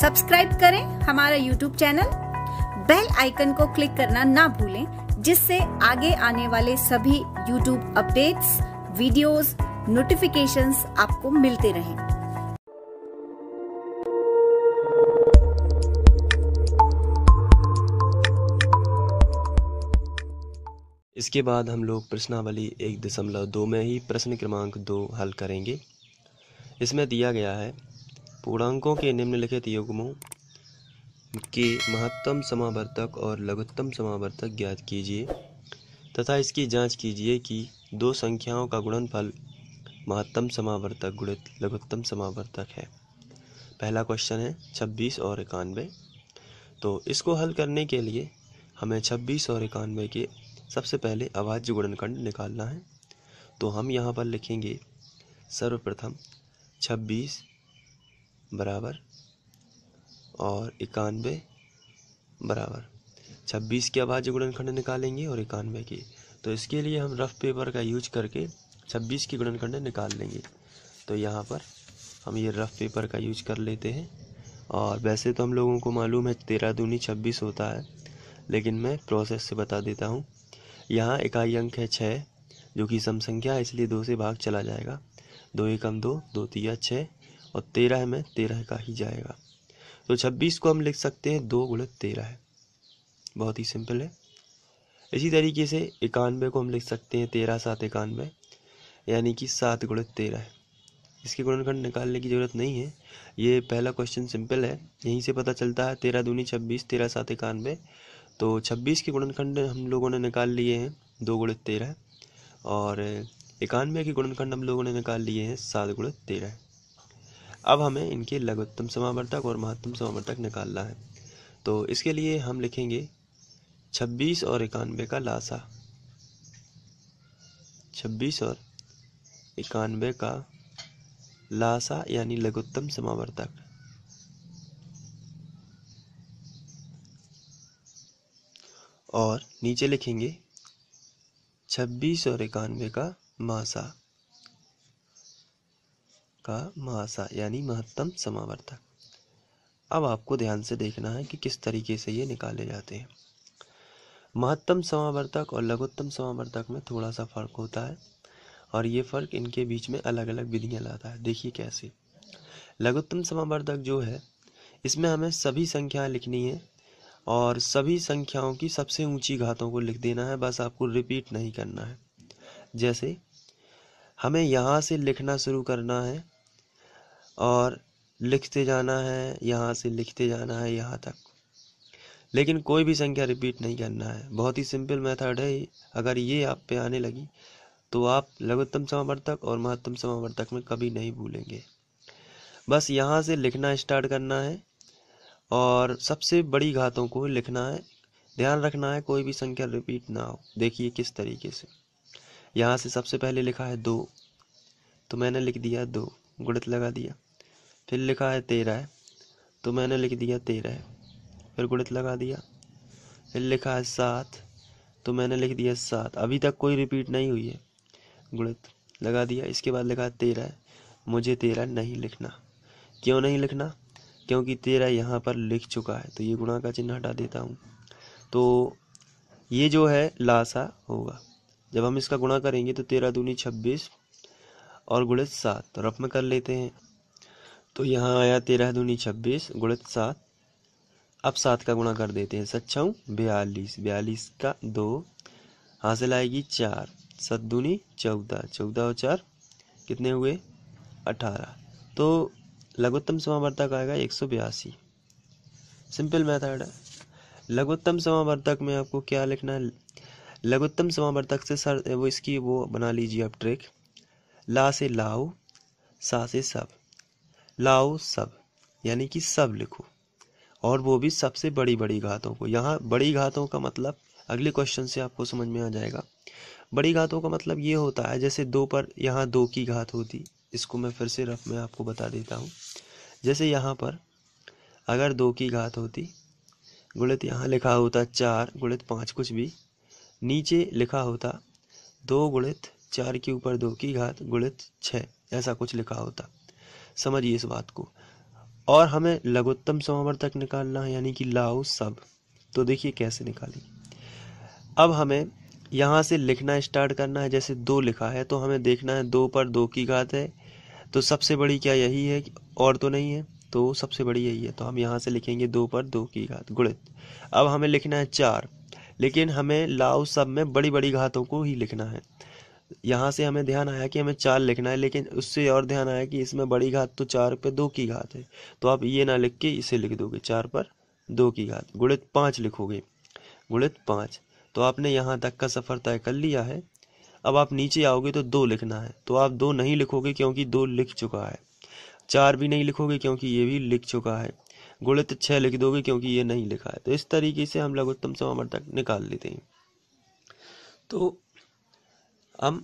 subscribe करें हमारा YouTube channel bell icon को क्लिक करना ना भूलें जिससे आगे आने वाले सभी यूट्यूब अपडेट्स वीडियोस नोटिफिकेशंस आपको मिलते रहें इसके बाद हम लोग प्रश्नावली एक दशमलव दो में ही प्रश्न क्रमांक दो हल करेंगे इसमें दिया गया है पूर्णांकों के निम्नलिखित युग्मों के महत्तम समावर्तक और लघुत्तम समावर्तक ज्ञात कीजिए तथा इसकी जांच कीजिए कि दो संख्याओं का गुणनफल महत्तम समावर्तक गुणित लघुत्तम समावर्तक है पहला क्वेश्चन है 26 और इक्यानवे तो इसको हल करने के लिए हमें 26 और इक्यानवे के सबसे पहले अभाज्य गुणनखंड निकालना है तो हम यहाँ पर लिखेंगे सर्वप्रथम 26 बराबर और इक्यानवे बराबर छब्बीस के आवाज़ गुणनखंड निकालेंगे और इक्यानवे की तो इसके लिए हम रफ़ पेपर का यूज करके छब्बीस की गुणनखंड निकाल लेंगे तो यहाँ पर हम ये रफ़ पेपर का यूज कर लेते हैं और वैसे तो हम लोगों को मालूम है तेरह दूनी छब्बीस होता है लेकिन मैं प्रोसेस से बता देता हूँ यहाँ इकाई अंक है छः जो कि सम संख्या है इसलिए दो से भाग चला जाएगा दो एकम दो दो तिया छः और तेरह में तेरह का ही जाएगा तो छब्बीस को हम लिख सकते हैं दो गुणित तेरह है बहुत ही सिंपल है इसी तरीके से इक्यानवे को हम लिख सकते हैं तेरह सात इक्यानवे यानी कि सात गुणित तेरह है इसके गुणनखंड निकालने की ज़रूरत नहीं है ये पहला क्वेश्चन सिंपल है यहीं से पता चलता है तेरह दूनी छब्बीस तेरह सात इक्यानवे तो छब्बीस के गुणनखंड हम लोगों ने निकाल लिए हैं दो गुणित तेरह और इक्यानवे के गुणनखंड हम लोगों ने निकाल लिए हैं सात गुणित तेरह अब हमें इनके लघुत्तम समावर्तक और महत्तम समावर्तक निकालना है तो इसके लिए हम लिखेंगे छब्बीस और इक्यानवे का लासा छब्बीस और इक्यानवे का लासा यानी लघुत्तम समावर्तक और नीचे लिखेंगे छब्बीस और इक्यानवे का मासा का महासा यानी महत्तम समावर्तक अब आपको ध्यान से देखना है कि किस तरीके से ये निकाले जाते हैं महत्तम समावर्तक और लघुत्तम समावर्तक में थोड़ा सा फ़र्क होता है और ये फ़र्क इनके बीच में अलग अलग विधियाँ लाता है देखिए कैसे लघुत्तम समावर्तक जो है इसमें हमें सभी संख्याएं लिखनी है और सभी संख्याओं की सबसे ऊंची घातों को लिख देना है बस आपको रिपीट नहीं करना है जैसे हमें यहाँ से लिखना शुरू करना है और लिखते जाना है यहाँ से लिखते जाना है यहाँ तक लेकिन कोई भी संख्या रिपीट नहीं करना है बहुत ही सिंपल मेथड है अगर ये आप पे आने लगी तो आप लघुत्तम समावर्तक और महत्तम समावर्तक में कभी नहीं भूलेंगे बस यहाँ से लिखना स्टार्ट करना है और सबसे बड़ी घातों को लिखना है ध्यान रखना है कोई भी संख्या रिपीट ना हो देखिए किस तरीके से यहाँ से सबसे पहले लिखा है दो तो मैंने लिख दिया दो गुणित लगा दिया फिर लिखा है तेरह तो मैंने लिख दिया तेरह फिर गुणित लगा दिया फिर लिखा है सात तो मैंने लिख दिया सात अभी तक कोई रिपीट नहीं हुई है गुणित लगा दिया इसके बाद लिखा है तेरह मुझे तेरह नहीं लिखना क्यों नहीं लिखना क्योंकि तेरह यहाँ पर लिख चुका है तो ये गुणा का चिन्ह हटा देता हूँ तो ये जो है लासा होगा जब हम इसका गुणा करेंगे तो तेरह दूनी छब्बीस और गुणित सात तो रफ में कर लेते हैं तो यहाँ आया तेरह दूनी छब्बीस गुणित सात अब सात का गुणा कर देते हैं सच्छाऊ बयालीस बयालीस का दो हासिल आएगी चार सत दूनी चौदह चौदह और चार कितने हुए अठारह तो लघुत्तम समावर्तक आएगा एक सौ बयासी सिंपल मेथड है लघुत्तम समावर्तक में आपको क्या लिखना है लघुत्तम समावर्तक से सर वो इसकी वो बना लीजिए आप ट्रिक ला से लाओ सा से सब लाओ सब यानी कि सब लिखो और वो भी सबसे बड़ी बड़ी घातों को यहाँ बड़ी घातों का मतलब अगले क्वेश्चन से आपको समझ में आ जाएगा बड़ी घातों का मतलब ये होता है जैसे दो पर यहाँ दो की घात होती इसको मैं फिर से रफ में आपको बता देता हूँ जैसे यहाँ पर अगर दो की घात होती गुणित यहाँ लिखा होता चार गुणित पाँच कुछ भी नीचे लिखा होता दो गुणित चार के ऊपर दो की घात गुणित छः ऐसा कुछ लिखा होता समझिए इस बात को और हमें लघुत्तम समावर्तक निकालना है यानी कि लाओ सब तो देखिए कैसे निकाली अब हमें यहाँ से लिखना स्टार्ट करना है जैसे दो लिखा है तो हमें देखना है दो पर दो की घात है तो सबसे बड़ी क्या यही है और तो नहीं है तो सबसे बड़ी यही है तो हम यहाँ से लिखेंगे दो पर दो की घात गुणित अब हमें लिखना है चार लेकिन हमें लाओ सब में बड़ी बड़ी घातों को ही लिखना है यहाँ से हमें ध्यान आया कि हमें चार लिखना है लेकिन उससे और ध्यान आया कि इसमें बड़ी घात तो चार पे दो की घात है तो आप ये ना लिख के इसे लिख दोगे चार पर दो की घात गुणित पाँच लिखोगे गुणित पाँच तो आपने यहाँ तक का सफ़र तय कर लिया है अब आप नीचे आओगे तो दो लिखना है तो आप दो नहीं लिखोगे क्योंकि दो लिख चुका है चार भी नहीं लिखोगे क्योंकि ये भी लिख चुका है गुणित छः लिख दोगे क्योंकि ये नहीं लिखा है तो इस तरीके से हम लघुत्तम समावर्तक निकाल लेते हैं तो अब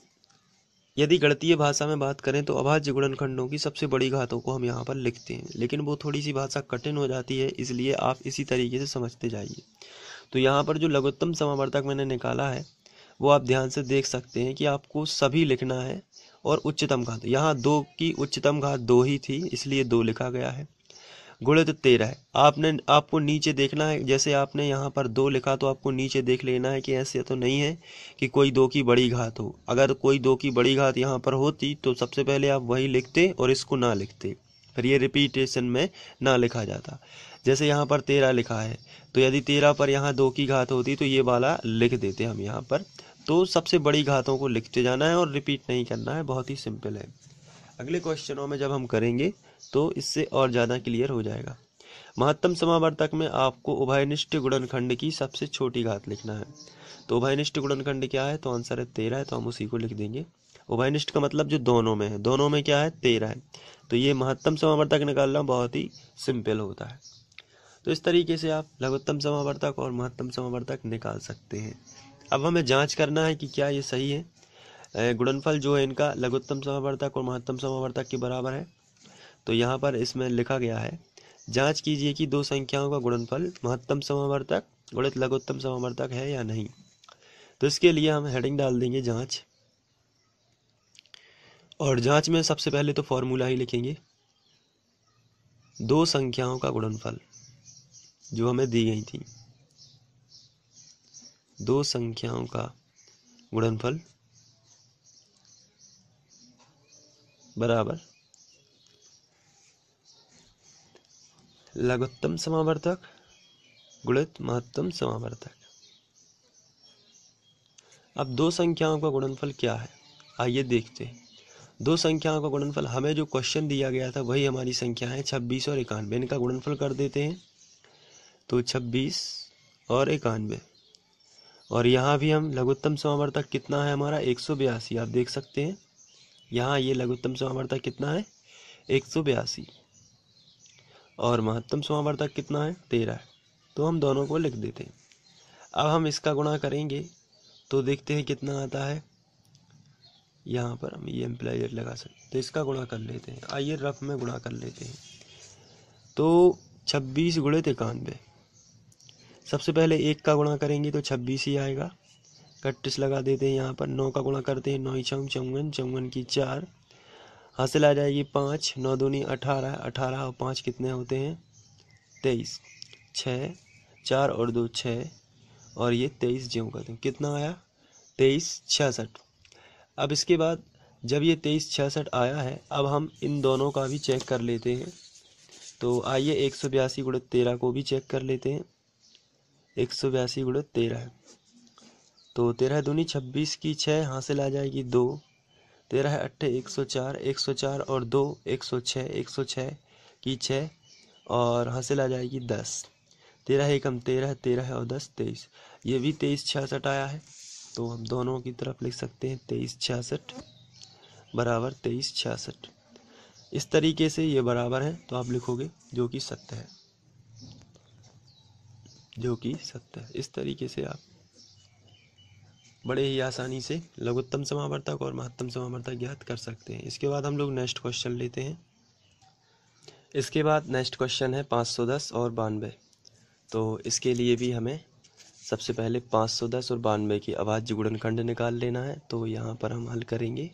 यदि गणतीय भाषा में बात करें तो अभाज्य गुणनखंडों की सबसे बड़ी घातों को हम यहाँ पर लिखते हैं लेकिन वो थोड़ी सी भाषा कठिन हो जाती है इसलिए आप इसी तरीके से समझते जाइए तो यहाँ पर जो लघुत्तम समावर्तक मैंने निकाला है वो आप ध्यान से देख सकते हैं कि आपको सभी लिखना है और उच्चतम घात यहाँ दो की उच्चतम घात दो ही थी इसलिए दो लिखा गया है गुणित तेरह है आपने आपको नीचे देखना है जैसे आपने यहाँ पर दो लिखा तो आपको नीचे देख लेना है कि ऐसे तो नहीं है कि कोई दो की बड़ी घात हो अगर कोई दो की बड़ी घात यहाँ पर होती तो सबसे पहले आप वही लिखते और इसको ना लिखते फिर ये रिपीटेशन में ना लिखा जाता जैसे यहाँ पर तेरह लिखा है तो यदि तेरह पर यहाँ दो की घात होती तो ये वाला लिख देते हम यहाँ पर तो सबसे बड़ी घातों को लिखते जाना है और रिपीट नहीं करना है बहुत ही सिंपल है अगले क्वेश्चनों में जब हम करेंगे तो इससे और ज़्यादा क्लियर हो जाएगा महत्तम समावर्तक में आपको उभयनिष्ठ गुणनखंड की सबसे छोटी घात लिखना है तो उभयनिष्ठ गुणनखंड क्या है तो आंसर है तेरह है तो हम उसी को लिख देंगे उभयनिष्ठ का मतलब जो दोनों में है दोनों में क्या है तेरह है तो ये महत्तम समावर्तक निकालना बहुत ही सिंपल होता है तो इस तरीके से आप लघुत्तम समावर्तक और महत्तम समावर्तक निकाल सकते हैं अब हमें जांच करना है कि क्या ये सही है गुणनफल जो है इनका लघुत्तम समावर्तक और महत्तम समावर्तक के बराबर है तो यहाँ पर इसमें लिखा गया है जांच कीजिए कि दो संख्याओं का गुणनफल महत्तम समावर्तक गुणित लघुत्तम समावर्तक है या नहीं तो इसके लिए हम हेडिंग डाल देंगे जांच और जांच में सबसे पहले तो फॉर्मूला ही लिखेंगे दो संख्याओं का गुणनफल जो हमें दी गई थी दो संख्याओं का गुणनफल बराबर लघुत्तम समावर्तक गुणित महत्तम समावर्तक अब दो संख्याओं का गुणनफल क्या है आइए देखते हैं दो संख्याओं का गुणनफल हमें जो क्वेश्चन दिया गया था वही हमारी संख्या है छब्बीस और इक्यानवे इनका गुणनफल कर देते हैं तो छब्बीस और इक्यानवे और यहाँ भी हम लघुत्तम समावर्तक कितना है हमारा एक सौ बयासी आप देख सकते हैं यहाँ ये लघुत्तम समावर्तक कितना है एक सौ बयासी और महत्तम समावर्तक कितना है तेरह तो हम दोनों को लिख देते हैं अब हम इसका गुणा करेंगे तो देखते हैं कितना आता है यहाँ पर हम ये एम्प्लाइजर लगा सकते तो इसका गुणा कर लेते हैं आइए रफ में गुणा कर लेते हैं तो छब्बीस गुणे तिरानवे सबसे पहले एक का गुणा करेंगे तो छब्बीस ही आएगा कट्टिस लगा देते हैं यहाँ पर नौ का गुणा करते हैं नौ चौवन चौवन चौवन की चार हासिल आ जाएगी पाँच नौ दूनी अठारह अठारह और पाँच कितने होते हैं तेईस छः चार और दो छः और ये तेईस ज्यों कहते हैं कितना आया तेईस छियासठ अब इसके बाद जब ये तेईस छियासठ आया है अब हम इन दोनों का भी चेक कर लेते हैं तो आइए एक सौ बयासी गुड़े तेरह को भी चेक कर लेते हैं एक सौ बयासी गुड़े तेरह तो तेरह दूनी छब्बीस की छः हासिल आ जाएगी दो तेरह अट्ठे एक सौ चार एक सौ चार और दो एक सौ छः एक सौ छः की छः और हासिल आ जाएगी दस तेरह एकम तेरह तेरह और दस तेईस ये भी तेईस छियासठ आया है तो हम दोनों की तरफ लिख सकते हैं तेईस छियासठ बराबर तेईस छियासठ इस तरीके से ये बराबर है तो आप लिखोगे जो कि सत्य है जो कि सत्य है इस तरीके से आप बड़े ही आसानी से लघुत्तम समावर्तक और महत्तम समावर्तक ज्ञात कर सकते हैं इसके बाद हम लोग नेक्स्ट क्वेश्चन लेते हैं इसके बाद नेक्स्ट क्वेश्चन है पाँच सौ दस और बानवे तो इसके लिए भी हमें सबसे पहले पाँच सौ दस और बानवे की आवाज़ जुगड़न खंड निकाल लेना है तो यहाँ पर हम हल करेंगे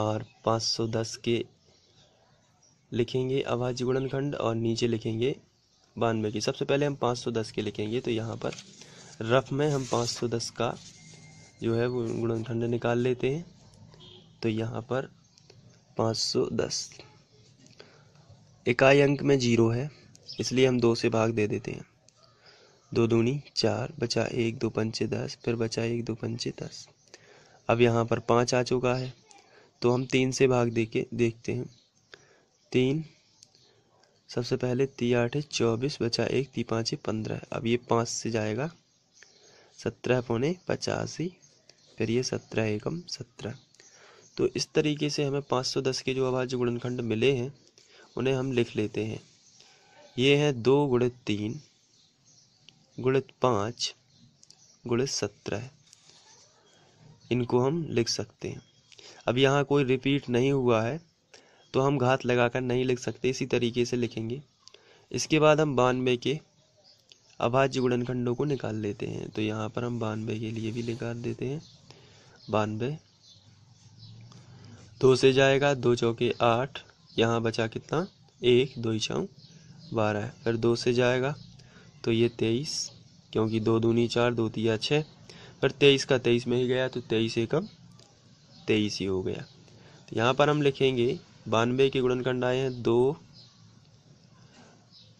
और पाँच सौ दस के लिखेंगे आवाज़ जुगड़न खंड और नीचे लिखेंगे बानवे की सबसे पहले हम पाँच सौ दस के लिखेंगे तो यहाँ पर रफ में हम पाँच सौ दस का जो है वो गुणनखंड निकाल लेते हैं तो यहाँ पर 510 इकाई अंक में जीरो है इसलिए हम दो से भाग दे देते हैं दो दूनी चार बचा एक दो पंचे दस फिर बचा एक दो पंचे दस अब यहाँ पर पाँच आ चुका है तो हम तीन से भाग दे के देखते हैं तीन सबसे पहले ती आठ चौबीस बचा एक ती पाँच पंद्रह अब ये पाँच से जाएगा सत्रह पौने पचासी फिर ये सत्रह एकम सत्रह तो इस तरीके से हमें 510 के जो अभाज्य गुणनखंड मिले हैं उन्हें हम लिख लेते हैं ये हैं दो गुणित तीन गुणित पाँच गुणित सत्रह इनको हम लिख सकते हैं अब यहाँ कोई रिपीट नहीं हुआ है तो हम घात लगाकर नहीं लिख सकते इसी तरीके से लिखेंगे इसके बाद हम बानवे के अभाज्य गुणनखंडों को निकाल लेते हैं तो यहाँ पर हम बानवे के लिए भी निकाल देते हैं बानवे दो से जाएगा दो चौके आठ यहाँ बचा कितना एक दो ही बारह फिर दो से जाएगा तो ये तेईस क्योंकि दो दूनी चार दो तीया छः फिर तेईस का तेईस में ही गया तो तेईस एकम तेईस ही हो गया तो यहाँ पर हम लिखेंगे बानवे के गुणनखंड आए हैं दो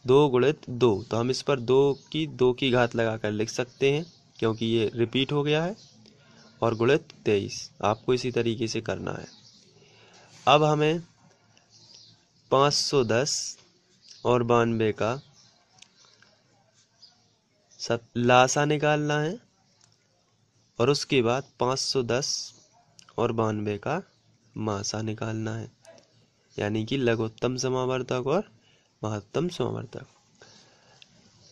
दो गुणित दो तो हम इस पर दो की दो की घात लगा कर लिख सकते हैं क्योंकि ये रिपीट हो गया है और गुणित तेईस आपको इसी तरीके से करना है अब हमें 510 और बानवे का सब लासा निकालना है और उसके बाद 510 और बानवे का मासा निकालना है यानी कि लघुत्तम समावर्तक और महत्तम समावर्तक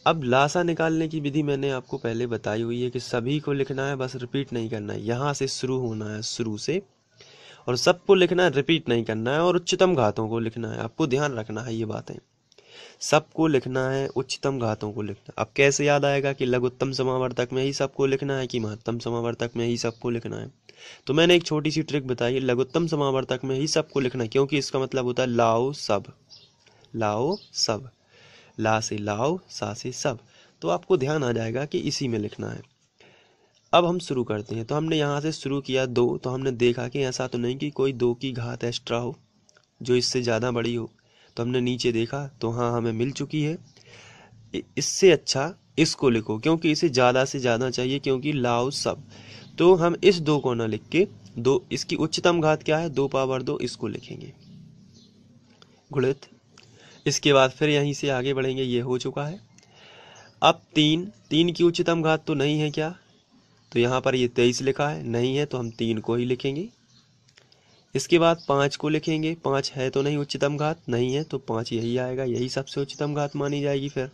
अब लाशा निकालने की विधि मैंने आपको पहले बताई हुई है कि सभी को लिखना है बस रिपीट नहीं करना है यहाँ से शुरू होना है शुरू से और सबको लिखना है रिपीट नहीं करना है और उच्चतम घातों को लिखना है आपको ध्यान रखना है ये बातें सबको लिखना है उच्चतम घातों को लिखना अब कैसे याद आएगा कि लघुत्तम समावर्तक में ही सबको लिखना है कि महत्तम समावर्तक में ही सबको लिखना है तो मैंने एक छोटी सी ट्रिक बताई है लघुत्तम समावर्तक में ही सबको लिखना है क्योंकि इसका मतलब होता है लाओ सब लाओ सब ला से लाओ सा से सब तो आपको ध्यान आ जाएगा कि इसी में लिखना है अब हम शुरू करते हैं तो हमने यहाँ से शुरू किया दो तो हमने देखा कि ऐसा तो नहीं कि कोई दो की घात एक्स्ट्रा हो जो इससे ज़्यादा बड़ी हो तो हमने नीचे देखा तो हाँ हमें मिल चुकी है इससे अच्छा इसको लिखो क्योंकि इसे ज़्यादा से ज़्यादा चाहिए क्योंकि लाओ सब तो हम इस दो को ना लिख के दो इसकी उच्चतम घात क्या है दो पावर दो इसको लिखेंगे गुणित इसके बाद फिर यहीं से आगे बढ़ेंगे ये हो चुका है अब तीन तीन की उच्चतम घात तो नहीं है क्या तो यहाँ पर ये तेईस लिखा है नहीं है तो हम तीन को ही लिखेंगे इसके बाद पाँच को लिखेंगे पाँच है तो नहीं उच्चतम घात नहीं है तो पाँच यही आएगा यही सबसे उच्चतम घात मानी जाएगी फिर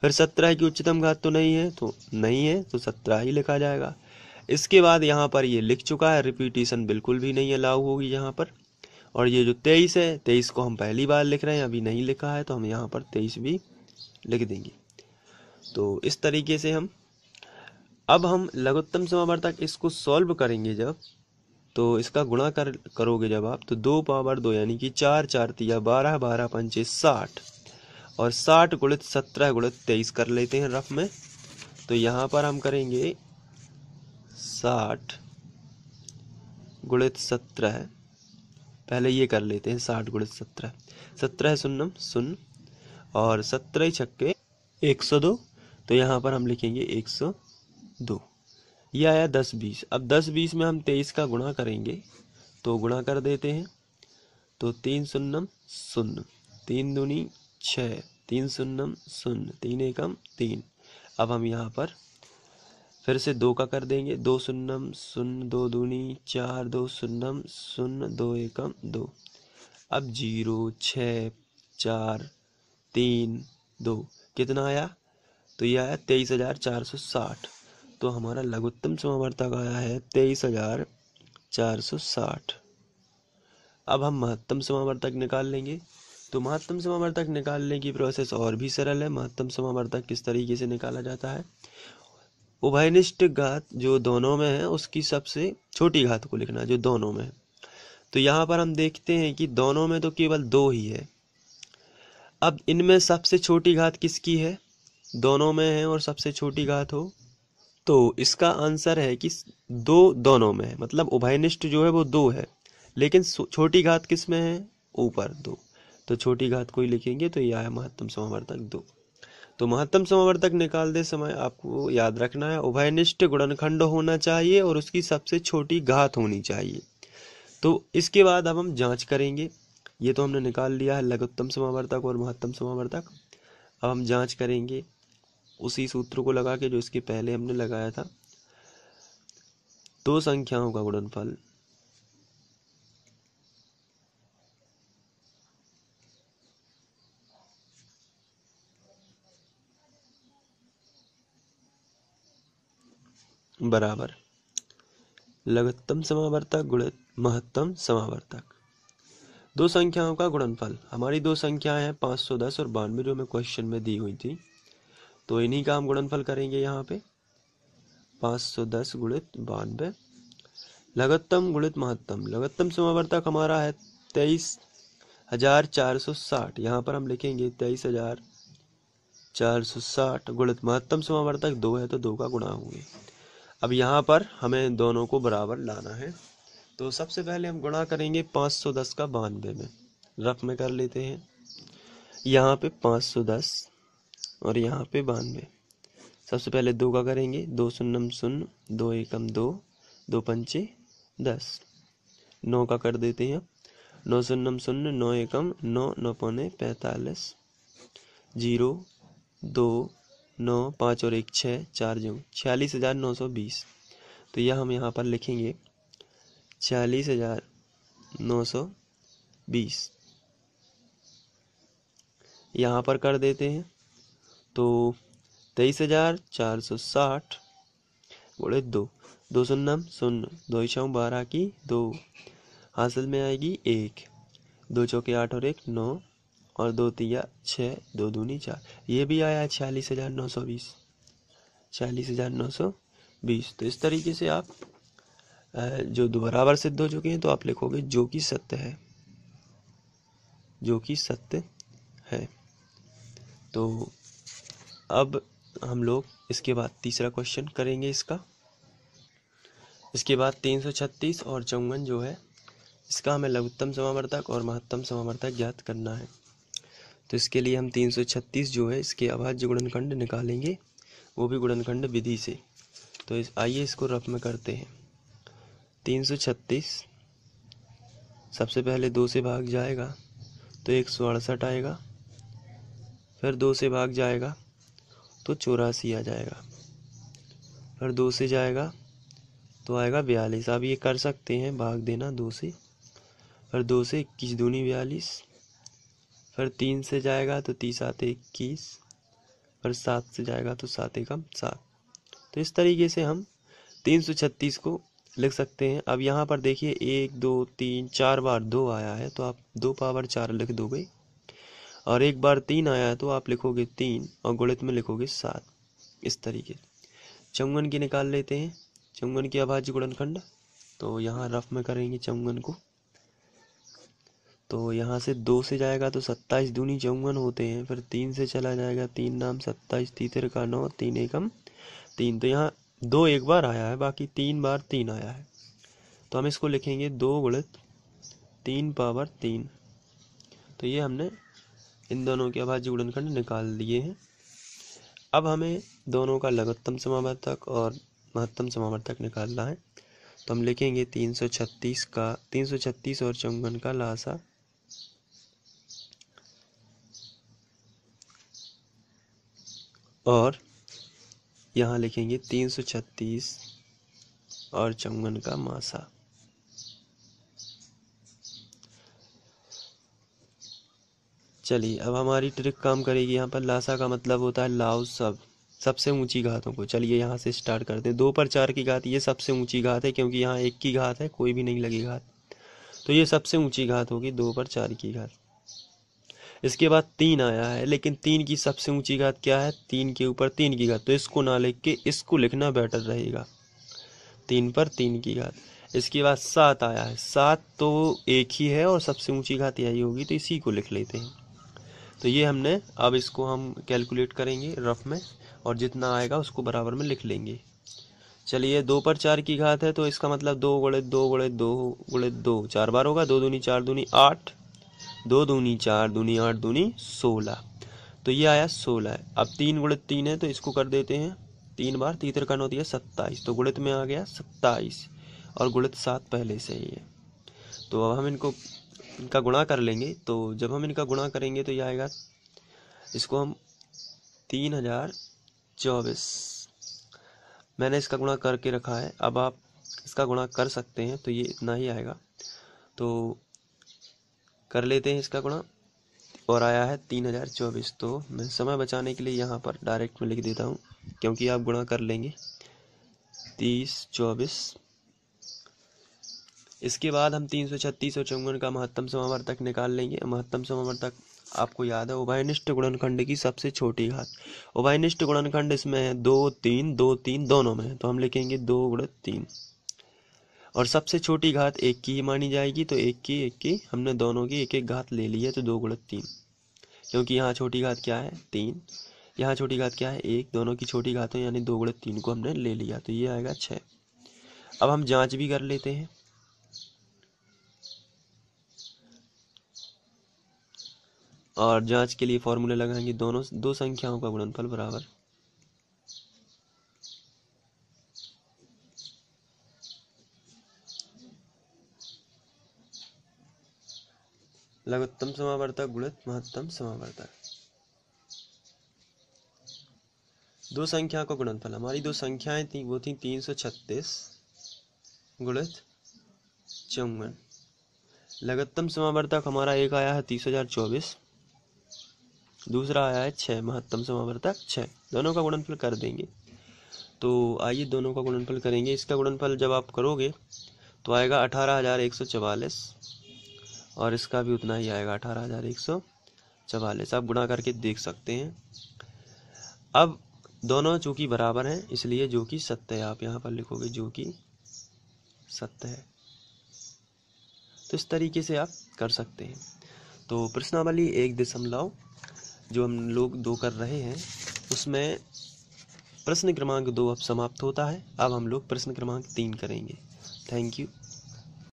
फिर सत्रह की उच्चतम घात तो नहीं है तो नहीं है तो सत्रह ही लिखा जाएगा इसके बाद यहाँ पर ये लिख चुका है रिपीटेशन बिल्कुल भी नहीं अलाउ होगी यहाँ पर और ये जो तेईस है तेईस को हम पहली बार लिख रहे हैं अभी नहीं लिखा है तो हम यहाँ पर तेईस भी लिख देंगे तो इस तरीके से हम अब हम लघुत्तम समावर्तक इसको सॉल्व करेंगे जब तो इसका गुणा कर करोगे जब आप तो दो पावर दो यानी कि चार चार तिया बारह बारह पंचे साठ और साठ गुणित सत्रह गुणित तेईस कर लेते हैं रफ में तो यहाँ पर हम करेंगे साठ गुणित सत्रह पहले ये कर लेते हैं साठ गुणित सत्रह सत्रह शून्यम शून्य और सत्रह छक्के एक सौ दो तो यहाँ पर हम लिखेंगे एक सौ दो ये आया दस बीस अब दस बीस में हम तेईस का गुणा करेंगे तो गुणा कर देते हैं तो तीन शून्यम शून्य तीन दूनी छः तीन शून्यम शून्य तीन एकम तीन अब हम यहाँ पर फिर से दो का कर देंगे दो शून्यम शून्य दो दूनी चार दो शून्यम शून्य दो एकम दो अब जीरो छ चार तीन दो कितना आया तो यह आया तेईस हजार चार सौ साठ तो हमारा लघुत्तम समावर्तक आया है तेईस हजार चार सौ साठ अब हम महत्तम समावर्तक निकाल लेंगे तो महत्तम समावर्तक निकालने की प्रोसेस और भी सरल है महत्तम समावर्तक किस तरीके से निकाला जाता है उभयनिष्ठ घात जो दोनों में है उसकी सबसे छोटी घात को लिखना जो दोनों में है तो यहाँ पर हम देखते हैं कि दोनों में तो केवल दो ही है अब इनमें सबसे छोटी घात किसकी है दोनों में है और सबसे छोटी घात हो तो इसका आंसर है कि दो दोनों में है मतलब उभयनिष्ठ जो है वो दो है लेकिन छोटी घात किस में है ऊपर दो तो छोटी घात को ही लिखेंगे तो यह है महत्तम समावर्तक दो तो महत्तम समावर्तक निकालते समय आपको याद रखना है उभयनिष्ठ गुणनखंड होना चाहिए और उसकी सबसे छोटी घात होनी चाहिए तो इसके बाद अब हम जांच करेंगे ये तो हमने निकाल लिया है लघुत्तम समावर्तक और महत्तम समावर्तक अब हम जांच करेंगे उसी सूत्र को लगा के जो इसके पहले हमने लगाया था दो संख्याओं का गुणनफल बराबर लघुत्तम समावर्तक गुणित महत्तम समावर्तक दो संख्याओं का गुणनफल हमारी दो संख्याएं हैं पाँच सौ दस और बानवे जो हमें क्वेश्चन में दी हुई थी तो इन्हीं का हम गुणनफल करेंगे यहाँ पे पाँच सौ दस गुणित बानवे लघुत्तम गुणित महत्तम लघुत्तम समावर्तक हमारा है तेईस हजार चार सौ साठ यहाँ पर हम लिखेंगे तेईस हजार चार सौ साठ गुणित महत्तम समावर्तक दो है तो दो का गुणा होंगे अब यहाँ पर हमें दोनों को बराबर लाना है तो सबसे पहले हम गुणा करेंगे पाँच सौ दस का बानवे में रफ में कर लेते हैं यहाँ पे पाँच सौ दस और यहाँ पे बानवे सबसे पहले दो का करेंगे दो शून्यम शून्य दो एकम दो दो पंचे दस नौ का कर देते हैं नौ शून्य शून्य नौ एकम नौ नौ पौने पैंतालीस जीरो दो नौ पाँच और एक छः चार जो छियालीस हज़ार नौ सौ बीस तो यह हम यहाँ पर लिखेंगे छियालीस हज़ार नौ सौ बीस यहाँ पर कर देते हैं तो तेईस हज़ार चार सौ साठ बोले दो दो शून्य शून्य दो छः बारह की दो हासिल में आएगी एक दो चौके आठ और एक नौ और दो तिया छः दो दूनी चार ये भी आया है छियालीस हज़ार नौ सौ बीस छियालीस हज़ार नौ सौ बीस तो इस तरीके से आप जो बराबर सिद्ध हो चुके हैं तो आप लिखोगे जो कि सत्य है जो कि सत्य है तो अब हम लोग इसके बाद तीसरा क्वेश्चन करेंगे इसका इसके बाद तीन सौ छत्तीस और चौवन जो है इसका हमें लघुत्तम समावर्तक और महत्तम समावर्तक ज्ञात करना है तो इसके लिए हम तीन सौ छत्तीस जो है इसके अभाज्य गुणनखंड निकालेंगे वो भी गुणनखंड विधि से तो इस आइए इसको रफ में करते हैं तीन सौ छत्तीस सबसे पहले दो से भाग जाएगा तो एक सौ अड़सठ आएगा फिर दो से भाग जाएगा तो चौरासी आ जाएगा फिर दो से जाएगा तो आएगा बयालीस आप ये कर सकते हैं भाग देना दो से और दो से इक्कीस दूनी बयालीस फिर तीन से जाएगा तो तीस आते इक्कीस फिर सात से जाएगा तो सात एकम सात तो इस तरीके से हम तीन सौ छत्तीस को लिख सकते हैं अब यहाँ पर देखिए एक दो तीन चार बार दो आया है तो आप दो पावर चार लिख दोगे और एक बार तीन आया है तो आप लिखोगे तीन और गणित में लिखोगे सात इस तरीके चमगन की निकाल लेते हैं चमगन की अभाज्य गुणनखंड तो यहाँ रफ में करेंगे चमगन को तो यहाँ से दो से जाएगा तो सत्ताईस दूनी चौवन होते हैं फिर तीन से चला जाएगा तीन नाम सत्ताईस तीतर का नौ तीन एकम तीन तो यहाँ दो एक बार आया है बाकी तीन बार तीन आया है तो हम इसको लिखेंगे दो गुणित तीन पावर तीन तो ये हमने इन दोनों के अभाज्य गुणनखंड निकाल दिए हैं अब हमें दोनों का लघुत्तम समावर्तक और महत्तम समावर्तक निकालना है तो हम लिखेंगे तीन सौ छत्तीस का तीन सौ छत्तीस और चौवन का लासा और यहाँ लिखेंगे तीन सौ छत्तीस और चौवन का मासा चलिए अब हमारी ट्रिक काम करेगी यहाँ पर लासा का मतलब होता है लाओ सब सबसे ऊंची घातों को चलिए यहाँ से स्टार्ट करते हैं दो पर चार की घात ये सबसे ऊंची घात है क्योंकि यहाँ एक की घात है कोई भी नहीं लगी घात तो ये सबसे ऊंची घात होगी दो पर चार की घात इसके बाद तीन आया है लेकिन तीन की सबसे ऊंची घात क्या है तीन के ऊपर तीन की घात तो इसको ना लिख के इसको लिखना बेटर रहेगा तीन पर तीन की घात इसके बाद सात आया है सात तो एक ही है और सबसे ऊंची घात यही होगी तो इसी को लिख लेते हैं तो ये हमने अब इसको हम कैलकुलेट करेंगे रफ में और जितना आएगा उसको बराबर में लिख लेंगे चलिए दो पर चार की घात है तो इसका मतलब दो गुड़े दो गुड़े दो गुड़े दो चार बार होगा दो दूनी चार दूनी आठ दो दूनी चार दूनी आठ दूनी सोलह तो ये आया सोलह अब तीन गुणित तीन है तो इसको कर देते हैं तीन बार तीतर का नौ दिया सत्ताईस तो गुणित में आ गया सत्ताईस और गुणित सात पहले से ही है तो अब हम इनको इनका गुणा कर लेंगे तो जब हम इनका गुणा करेंगे तो यह आएगा इसको हम तीन हज़ार चौबीस मैंने इसका गुणा करके रखा है अब आप इसका गुणा कर सकते हैं तो ये इतना ही आएगा तो कर लेते हैं इसका गुणा और आया है तीन हज़ार चौबीस तो मैं समय बचाने के लिए यहाँ पर डायरेक्ट में लिख देता हूँ क्योंकि आप गुणा कर लेंगे तीस चौबीस इसके बाद हम तीन सौ छत्तीस और चौवन का महत्तम समावर्तक निकाल लेंगे महत्तम समावर्तक आपको याद है उभयनिष्ठ गुणनखंड की सबसे छोटी घात उभयनिष्ठ गुणनखंड इसमें है दो तीन दो तीन दोनों में तो हम लिखेंगे दो गुण तीन और सबसे छोटी घात एक की ही मानी जाएगी तो एक की एक की हमने दोनों की एक एक घात ले ली है तो दो गुणक तीन क्योंकि यहाँ छोटी घात क्या है तीन यहाँ छोटी घात क्या है एक दोनों की छोटी घातों यानी दो गुणक तीन को हमने ले लिया तो ये आएगा छः अब हम जांच भी कर लेते हैं और जांच के लिए फॉर्मूला लगाएंगे दोनों दो संख्याओं का गुणनफल बराबर लघुत्तम समावर्तक गुणित महत्तम समावर्तक दो संख्या का गुणनफल हमारी दो संख्याएं थी वो थी तीन सौ छत्तीस गुणित चौवन लघुत्तम समावर्तक हमारा एक आया है तीस हजार चौबीस दूसरा आया है छः महत्तम समावर्तक छः दोनों का गुणनफल कर देंगे तो आइए दोनों का गुणनफल करेंगे इसका गुणनफल जब आप करोगे तो आएगा अठारह हजार एक सौ चवालीस और इसका भी उतना ही आएगा अठारह हज़ार एक सौ चवालीस आप गुणा करके देख सकते हैं अब दोनों चूँकि बराबर हैं इसलिए जो कि सत्य है आप यहाँ पर लिखोगे जो कि सत्य है तो इस तरीके से आप कर सकते हैं तो प्रश्नावली एक दशमलव जो हम लोग दो कर रहे हैं उसमें प्रश्न क्रमांक दो अब समाप्त होता है अब हम लोग प्रश्न क्रमांक तीन करेंगे थैंक यू